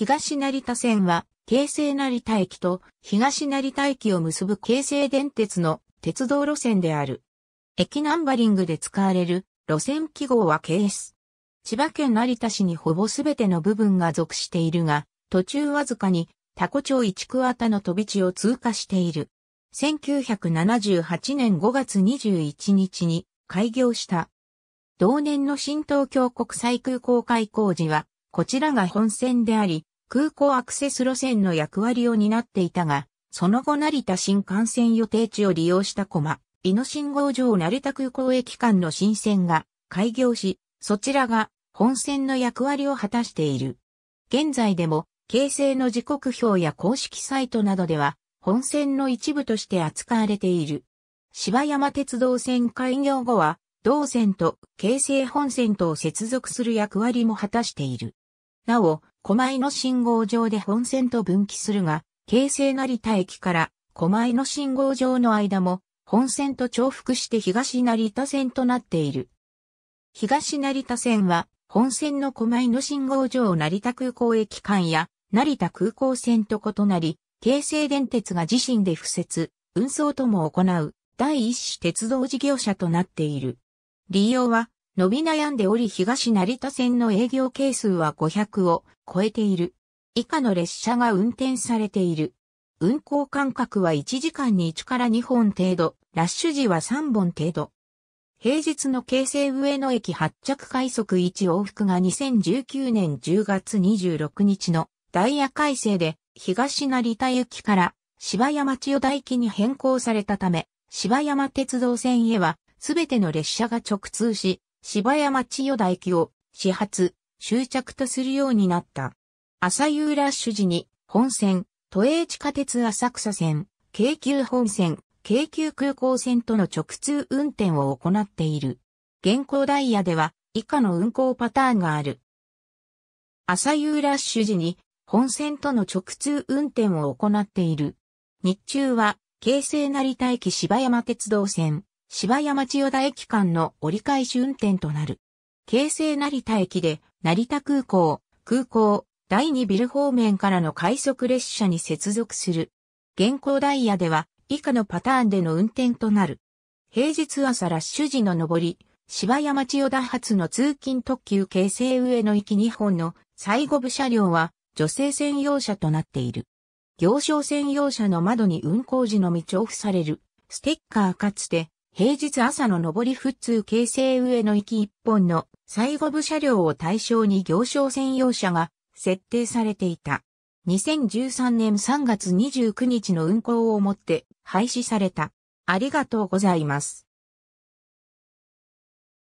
東成田線は、京成成田駅と東成田駅を結ぶ京成電鉄の鉄道路線である。駅ナンバリングで使われる路線記号は KS。千葉県成田市にほぼすべての部分が属しているが、途中わずかに多古町一あたの飛び地を通過している。1978年5月21日に開業した。同年の新東京国際空港開工時は、こちらが本線であり、空港アクセス路線の役割を担っていたが、その後成田新幹線予定地を利用した駒、井野信号場成田空港駅間の新線が開業し、そちらが本線の役割を果たしている。現在でも、形成の時刻表や公式サイトなどでは、本線の一部として扱われている。芝山鉄道線開業後は、同線と京成本線とを接続する役割も果たしている。なお、狛江の信号場で本線と分岐するが、京成成田駅から狛江の信号場の間も本線と重複して東成田線となっている。東成田線は本線の狛江の信号場成田空港駅間や成田空港線と異なり、京成電鉄が自身で付設、運送とも行う第一種鉄道事業者となっている。利用は伸び悩んでおり東成田線の営業係数は500を超えている。以下の列車が運転されている。運行間隔は1時間に1から2本程度、ラッシュ時は3本程度。平日の京成上野駅発着快速1往復が2019年10月26日のダイヤ改正で東成田行きから芝山千代田駅に変更されたため、芝山鉄道線へはすべての列車が直通し、芝山千代田駅を始発、終着とするようになった。朝夕ラッシュ時に、本線、都営地下鉄浅草線、京急本線、京急空港線との直通運転を行っている。現行ダイヤでは、以下の運行パターンがある。朝夕ラッシュ時に、本線との直通運転を行っている。日中は、京成成田駅芝山鉄道線、芝山千代田駅間の折り返し運転となる。京成成田駅で、成田空港、空港、第2ビル方面からの快速列車に接続する。現行ダイヤでは、以下のパターンでの運転となる。平日朝ラッシュ時の上り、芝山千代田発の通勤特急京成上野行き2本の最後部車両は女性専用車となっている。行商専用車の窓に運行時のみ重付されるステッカーかつて平日朝の上り普通京成上野行き一本の最後部車両を対象に行商専用車が設定されていた。2013年3月29日の運行をもって廃止された。ありがとうございます。